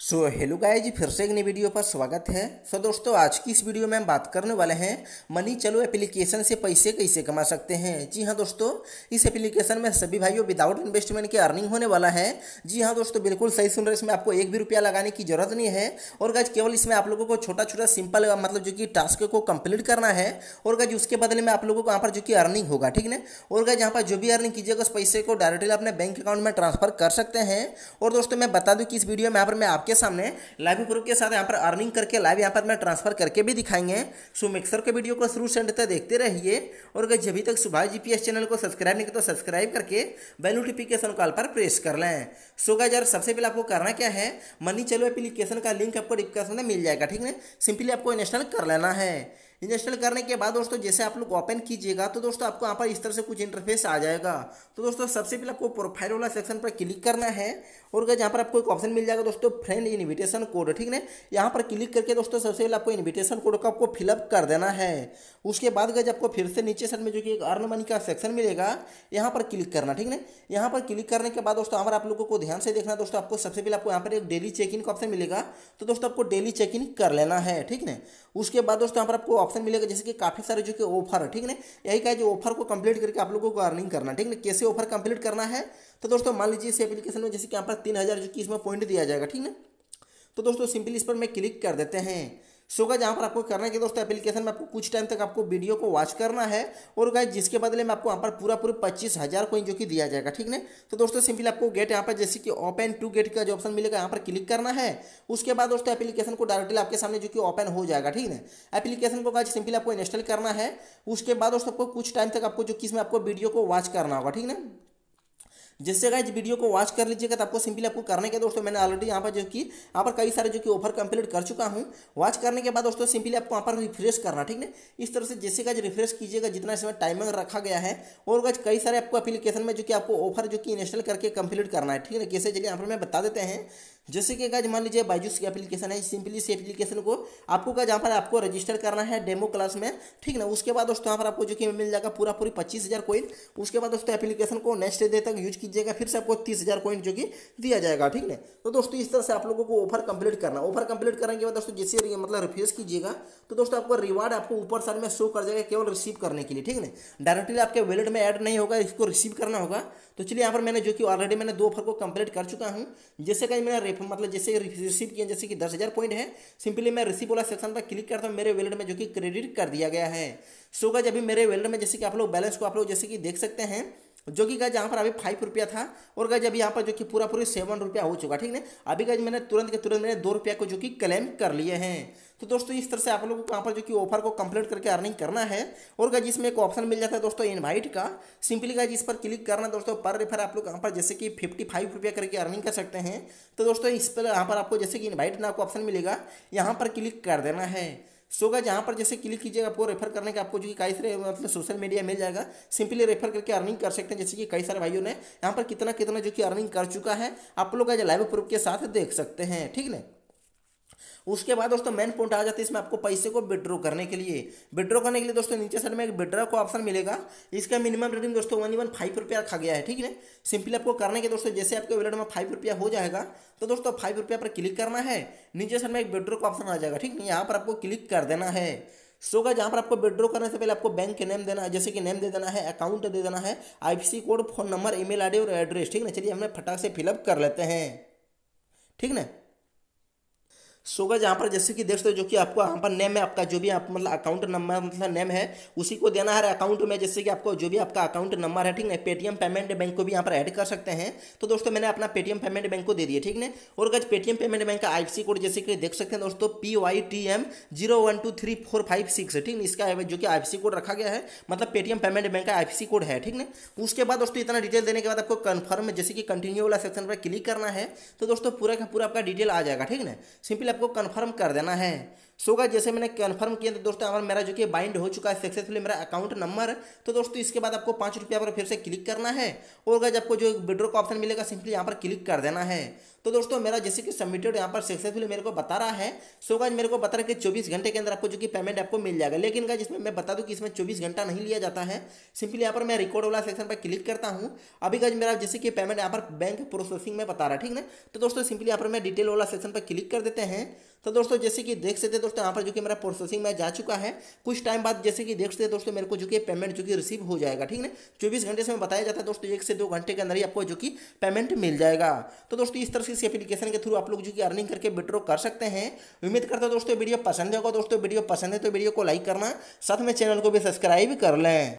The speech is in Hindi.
सो हेलो गाइज फिर से एक नई वीडियो पर स्वागत है सो so, दोस्तों आज की इस वीडियो में हम बात करने वाले हैं मनी चलो एप्लीकेशन से पैसे कैसे कमा सकते हैं जी हाँ दोस्तों इस एप्लीकेशन में सभी भाइयों विदाउट इन्वेस्टमेंट के अर्निंग होने वाला है जी हाँ दोस्तों बिल्कुल सही सुन रहे इसमें आपको एक भी रुपया लगाने की जरूरत नहीं है और गाइज केवल इसमें आप लोगों को छोटा छोटा सिंपल मतलब जो कि टास्क को कंप्लीट करना है और गाइज उसके बदले में आप लोगों को यहाँ पर जो कि अर्निंग होगा ठीक है और गाइज यहाँ पर जो भी अर्निंग कीजिएगा उस पैसे को डायरेक्टली अपने बैंक अकाउंट में ट्रांसफर कर सकते हैं और दोस्तों मैं बता दूँ कि इस वीडियो में यहाँ पर मैं आप आपके सामने लाइव प्रूफ के साथ यहाँ पर अर्निंग करके लाइव यहाँ पर मैं ट्रांसफर करके भी दिखाएंगे सो मिक्सर के वीडियो को शुरू से एंड तक देखते रहिए और अगर जब तक सुभाष जी चैनल को सब्सक्राइब नहीं कर तो सब्सक्राइब करके बेल नोटिफिकेशन कॉल पर प्रेस कर लें सो गाइस यार सबसे पहले आपको करना क्या है मनी चलो एप्लीकेशन का लिंक आपको डिस्क्रिप्शन में मिल जाएगा ठीक है सिंपली आपको इंस्टॉल कर लेना है इंस्टॉल करने के बाद दोस्तों जैसे आप लोग ओपन कीजिएगा तो दोस्तों आपको यहाँ पर इस तरह से कुछ इंटरफेस आ जाएगा तो दोस्तों सबसे पहले आपको प्रोफाइल वाला सेक्शन पर क्लिक करना है और यहाँ पर आपको एक ऑप्शन मिल जाएगा दोस्तों फ्रेंड इन्विटेशन कोड ठीक है यहाँ पर क्लिक करके दोस्तों सबसे पहले आपको इन्विटेशन कोड का आपको फिलअप कर देना है उसके बाद गज आपको फिर से नीचे सर में जो कि एक अर्न मनी का सेक्शन मिलेगा यहाँ पर क्लिक करना ठीक है यहाँ पर क्लिक करने के बाद दोस्तों हमारे आप लोगों को ध्यान से देखना दोस्तों आपको सबसे पहले आपको यहाँ पर एक डेली चेक इन का ऑप्शन मिलेगा तो दोस्तों आपको डेली चेक इन कर लेना है ठीक है उसके बाद दोस्तों यहाँ पर आपको ऑप्शन मिलेगा जैसे कि काफ़ी सारे जो कि ऑफर है ठीक है यही कहा जो ऑफर को कंप्लीट करके आप लोगों को अर्निंग करना ठीक है कैसे ऑफर कंप्लीट करना है तो दोस्तों मान लीजिए इस एप्लीकेशन में जैसे कि यहाँ पर तीन हज़ार जो कि इसमें पॉइंट दिया जाएगा ठीक है तो दोस्तों सिंपली इस पर मैं क्लिक कर देते हैं सो गाइज यहाँ पर आपको करना है कि दोस्तों एप्लीकेशन में आपको कुछ टाइम तक आपको वीडियो को वॉच करना है और गाइज जिसके बदले में आपको यहाँ पर पूरा पूरे पच्चीस हज़ार कोइन जो कि दिया जाएगा ठीक है तो दोस्तों सिंपली आपको गेट यहाँ पर जैसे कि ओपन टू गेट का जो ऑप्शन मिलेगा यहाँ पर क्लिक करना है उसके बाद दोस्तों एप्लीकेशन को डायरेक्टली आपके सामने जो कि ओपन हो जाएगा ठीक है एप्लीकेशन को गाइज सिंपली आपको इंस्टॉल करना है उसके बाद दोस्तों आपको कुछ टाइम तक आपको जो किस में आपको वीडियो को वॉच करना होगा ठीक है जिससे गाइज वीडियो को वॉच कर लीजिएगा तो आपको सिंपली आपको करने के दोस्तों मैंने ऑलरेडी यहाँ पर जो कि यहाँ पर कई सारे जो कि ऑफर कंप्लीट कर चुका हूँ वॉच करने के बाद दोस्तों सिंपली आपको यहाँ पर रिफ्रेश करना ठीक है इस तरह से जैसे गाइज रिफ्रेश कीजिएगा जितना इसमें टाइमिंग रखा गया है और गाइज कई सारे आपको अपलीकेशन में जो कि आपको ऑफर जो कि इंस्टॉल करके कंप्लीट करना है ठीक है कैसे चलिए यहाँ पर मैं बता देते हैं जैसे कि गाइज मान लीजिए बाइजूस की एप्लीकेशन है सिंपली इस एप्लीकेशन को आपको क्या जहाँ पर आपको रजिस्टर करना है डेमो क्लास में ठीक ना उसके बाद दोस्तों यहाँ पर आपको जो कि मिल जाएगा पूरा पूरी पच्चीस हज़ार कोइन उसके बाद दोस्तों एप्लीकेशन को नेक्स्ट डे तक यूज कीजिएगा फिर से आपको तीस हज़ार कोइन जो कि दिया जाएगा ठीक ना तो दोस्तों इस तरह से आप लोगों को ऑफर कंप्लीट करना ऑफर कंप्लीट करने के बाद दोस्तों जैसे मतलब रिफ्रेश कीजिएगा तो दोस्तों आपको रिवार्ड आपको ऊपर साइड में शो कर जाएगा केवल रिसीव करने के लिए ठीक ना डायरेक्टली आपके वैलेट में ऐड नहीं होगा इसको रिसीव करना होगा तो चलिए यहाँ पर मैंने जो कि ऑलरेडी मैंने दो ऑफर को कंप्लीट कर चुका हूँ जैसे कहीं मैंने रिफंड मतलब जैसे रिसीव किया जैसे कि दस हज़ार पॉइंट है सिंपली मैं रिसीव वाला सेक्शन पर क्लिक करता हूँ मेरे वैलेट में जो कि क्रेडिट कर दिया गया है सो so, भी मेरे वैलेट में जैसे कि आप लोग बैलेंस को आप लोग जैसे कि देख सकते हैं जो कि गज यहाँ पर अभी फाइव रुपया था और गज अभी यहाँ पर जो कि पूरा पूरी सेवन रुपया हो चुका ठीक है अभी गज मैंने तुरंत के तुरंत मैंने दो रुपया को जो कि क्लेम कर लिए हैं तो दोस्तों इस तरह से आप लोगों को कहाँ पर जो कि ऑफर को कंप्लीट करके अर्निंग करना है और गज इसमें एक ऑप्शन मिल जाता है दोस्तों इन्वाइट का सिंपली गज इस पर क्लिक करना दोस्तों पर रेफर आप लोग यहाँ पर जैसे कि फिफ्टी फाइव रुपया करके अर्निंग कर सकते हैं तो दोस्तों इस पर यहाँ पर आपको जैसे कि इन्वाइट ना आपको ऑप्शन मिलेगा यहाँ पर क्लिक कर देना है सो गए यहाँ पर जैसे क्लिक कीजिएगा आपको रेफर करने का आपको जो कि कई सारे मतलब सोशल मीडिया मिल जाएगा सिंपली रेफर करके अर्निंग कर सकते हैं जैसे कि कई सारे भाइयों ने यहाँ पर कितना कितना जो कि अर्निंग कर चुका है आप लोग लाइव प्रूफ के साथ देख सकते हैं ठीक है उसके बाद दोस्तों मेन पॉइंट आ जाती है इसमें आपको पैसे को विड्रॉ करने के लिए विड्रॉ करने के लिए दोस्तों नीचे साइड में एक विड्रॉ का ऑप्शन मिलेगा इसका मिनिमम रेडिंग दोस्तों वन इवन फाइव रुपया रखा गया है ठीक है सिंपली आपको करने के दोस्तों जैसे आपके वैलेट में फाइव रुपया हो जाएगा तो दोस्तों फाइव रुपया पर क्लिक करना है नीचे साइड में एक विड्रॉ का ऑप्शन आ जाएगा ठीक है यहाँ पर आपको क्लिक कर देना है सो का जहाँ पर आपको विड्रॉ करने से पहले आपको बैंक के नेम देना है जैसे कि नेम दे देना है अकाउंट दे देना है IPC code phone number email ID और एड्रेस ठीक है ना चलिए हमने फटाक से फिलअप कर लेते हैं ठीक ना सो गज यहाँ पर जैसे कि देख सकते हो जो कि आपको यहाँ पर नेम है आपका जो भी आप मतलब अकाउंट नंबर मतलब नेम है उसी को देना है अकाउंट में जैसे कि आपको जो भी आपका अकाउंट नंबर है ठीक है पेटीएम पेमेंट बैंक को भी यहाँ पर ऐड कर सकते हैं तो दोस्तों मैंने अपना पेटीएम पेमेंट बैंक को दे दिया ठीक है और गज पेटीएम पेमेंट बैंक का आई कोड जैसे कि देख सकते हैं दोस्तों P Y T M zero one two three four five six ठीक है इसका जो कि आई कोड रखा गया है मतलब पेटीएम पेमेंट बैंक का आई कोड है ठीक है उसके बाद दोस्तों इतना डिटेल देने के बाद आपको कन्फर्म जैसे कि कंटिन्यू वाला सेक्शन पर क्लिक करना है तो दोस्तों पूरा का पूरा आपका डिटेल आ जाएगा ठीक है सिंपल को कन्फर्म कर देना है सो जैसे मैंने कन्फर्म किया तो दोस्तों हमारा मेरा जो कि बाइंड हो चुका है सक्सेसफुली मेरा अकाउंट नंबर तो दोस्तों इसके बाद आपको पाँच रुपया पर फिर से क्लिक करना है और गज आपको जो विड्रो का ऑप्शन मिलेगा सिंपली यहाँ पर क्लिक कर देना है तो दोस्तों मेरा जैसे कि सबमिटेड यहाँ पर सक्सेसफुली मेरे को बता रहा है सो मेरे को बता रहा है कि चौबीस घंटे के अंदर आपको जो कि पेमेंट आपको मिल जाएगा लेकिन गज इसमें मैं बता दूँ कि इसमें चौबीस घंटा नहीं लिया जाता है सिंपली यहाँ पर मैं रिकॉर्ड वाला सेक्शन पर क्लिक करता हूँ अभी गज मेरा जैसे कि पेमेंट यहाँ पर बैंक प्रोसेसिंग में बता रहा है ठीक ना तो दोस्तों सिंपली यहाँ पर मैं डिटेल वाला सेक्शन पर क्लिक कर देते हैं तो दोस्तों जैसे कि देख सकते दोस्तों यहाँ पर जो कि मेरा प्रोसेसिंग में जा चुका है कुछ टाइम बाद जैसे कि देख सकते दोस्तों मेरे को जो कि पेमेंट जो कि रिसीव हो जाएगा ठीक है चौबीस घंटे से बताया जाता है दोस्तों एक से दो घंटे के अंदर ही आपको जो कि पेमेंट मिल जाएगा तो दोस्तों इस तरह से इस एप्लीकेशन के थ्रू आप लोग जो कि अर्निंग करके विड्रो कर सकते हैं उम्मीद करता हूँ दोस्तों वीडियो पसंद होगा दोस्तों वीडियो पसंद है तो वीडियो को लाइक करना साथ में चैनल को भी सब्सक्राइब कर लें